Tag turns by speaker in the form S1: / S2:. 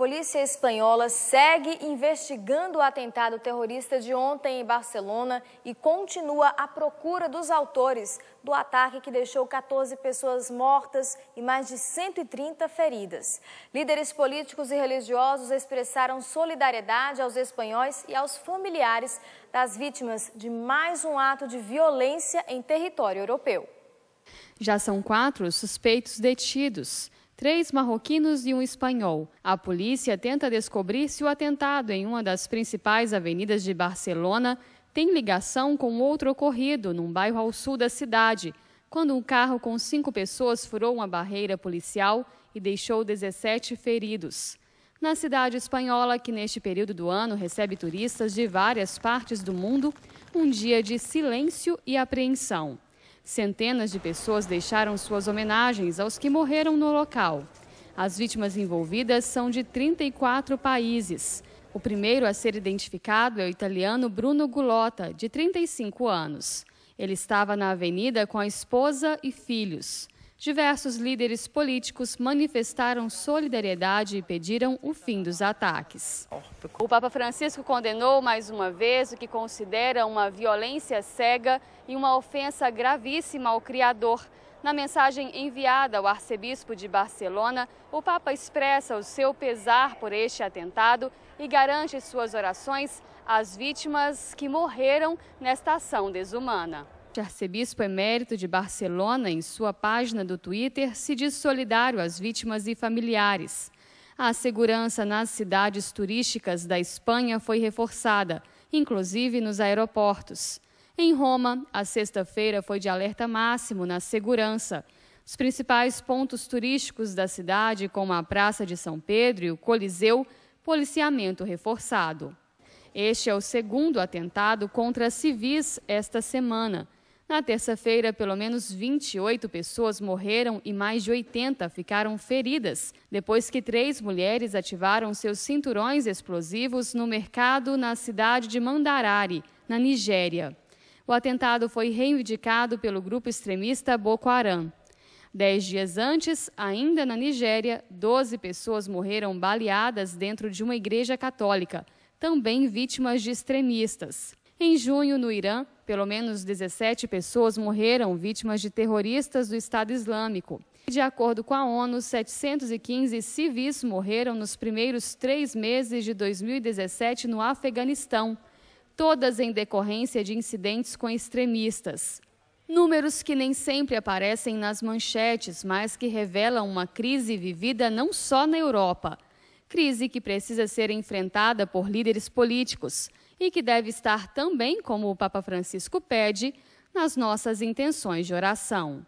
S1: polícia espanhola segue investigando o atentado terrorista de ontem em Barcelona e continua à procura dos autores do ataque que deixou 14 pessoas mortas e mais de 130 feridas. Líderes políticos e religiosos expressaram solidariedade aos espanhóis e aos familiares das vítimas de mais um ato de violência em território europeu.
S2: Já são quatro suspeitos detidos três marroquinos e um espanhol. A polícia tenta descobrir se o atentado em uma das principais avenidas de Barcelona tem ligação com outro ocorrido num bairro ao sul da cidade, quando um carro com cinco pessoas furou uma barreira policial e deixou 17 feridos. Na cidade espanhola, que neste período do ano recebe turistas de várias partes do mundo, um dia de silêncio e apreensão. Centenas de pessoas deixaram suas homenagens aos que morreram no local. As vítimas envolvidas são de 34 países. O primeiro a ser identificado é o italiano Bruno Gulotta, de 35 anos. Ele estava na avenida com a esposa e filhos diversos líderes políticos manifestaram solidariedade e pediram o fim dos ataques. O Papa Francisco condenou mais uma vez o que considera uma violência cega e uma ofensa gravíssima ao Criador. Na mensagem enviada ao arcebispo de Barcelona, o Papa expressa o seu pesar por este atentado e garante suas orações às vítimas que morreram nesta ação desumana. O arcebispo emérito de Barcelona, em sua página do Twitter, se diz solidário às vítimas e familiares. A segurança nas cidades turísticas da Espanha foi reforçada, inclusive nos aeroportos. Em Roma, a sexta-feira foi de alerta máximo na segurança. Os principais pontos turísticos da cidade, como a Praça de São Pedro e o Coliseu, policiamento reforçado. Este é o segundo atentado contra civis esta semana. Na terça-feira, pelo menos 28 pessoas morreram e mais de 80 ficaram feridas, depois que três mulheres ativaram seus cinturões explosivos no mercado na cidade de Mandarari, na Nigéria. O atentado foi reivindicado pelo grupo extremista Boko Haram. Dez dias antes, ainda na Nigéria, 12 pessoas morreram baleadas dentro de uma igreja católica, também vítimas de extremistas. Em junho, no Irã, pelo menos 17 pessoas morreram vítimas de terroristas do Estado Islâmico. De acordo com a ONU, 715 civis morreram nos primeiros três meses de 2017 no Afeganistão, todas em decorrência de incidentes com extremistas. Números que nem sempre aparecem nas manchetes, mas que revelam uma crise vivida não só na Europa. Crise que precisa ser enfrentada por líderes políticos e que deve estar também, como o Papa Francisco pede, nas nossas intenções de oração.